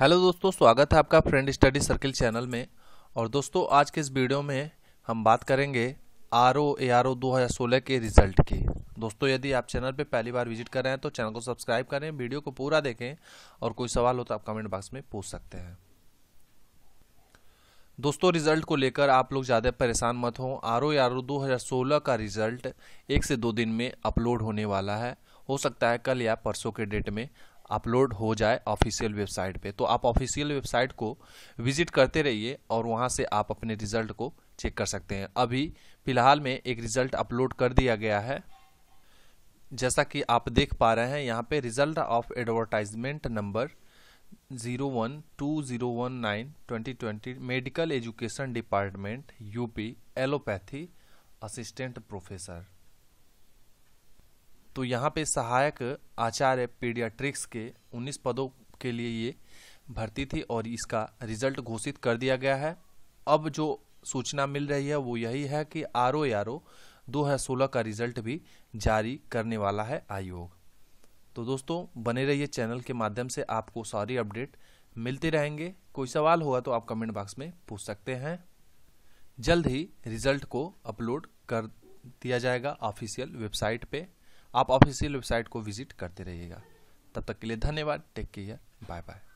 hello दोस्तों स्वागत है आपका फ्रेंड स्टडी सर्किल चैनल में और दोस्तों आज के इस वीडियो में हम बात करेंगे R O A R O दो हज़ार सोलह के रिजल्ट की दोस्तों यदि आप चैनल पर पहली बार विजिट कर रहे हैं तो चैनल को सब्सक्राइब करें वीडियो को पूरा देखें और कोई सवाल हो तो आप कमेंट बॉक्स में पूछ सकते हैं दोस्तों रिजल्ट को लेकर आप लोग ज़्यादा परेशान मत हों आर ओ आर ओ दो हज़ार सोलह का रिजल्ट एक से दो दिन में अपलोड होने वाला है हो सकता है कल या परसों के डेट में अपलोड हो जाए ऑफिशियल वेबसाइट पे तो आप ऑफिशियल वेबसाइट को विजिट करते रहिए और वहाँ से आप अपने रिजल्ट को चेक कर सकते हैं अभी फ़िलहाल में एक रिज़ल्ट अपलोड कर दिया गया है जैसा कि आप देख पा रहे हैं यहाँ पे result of advertisement number zero one two zero one nine twenty twenty medical education department UP allopathy assistant professor तो यहाँ पे सहायक आचार्य पीडियाट्रिक्स के 19 पदों के लिए ये भर्ती थी और इसका रिजल्ट घोषित कर दिया गया है अब जो सूचना मिल रही है वो यही है कि आर ओ आर ओ दो हज़ार सोलह का रिजल्ट भी जारी करने वाला है आयोग तो दोस्तों बने रहिए चैनल के माध्यम से आपको सारी अपडेट मिलते रहेंगे कोई सवाल होगा तो आप कमेंट बॉक्स में पूछ सकते हैं जल्द ही रिजल्ट को अपलोड कर दिया जाएगा ऑफिशियल वेबसाइट पे आप ऑफिशियल वेबसाइट को विजिट करते रहिएगा तब तक के लिए धन्यवाद टेक केयर बाय बाय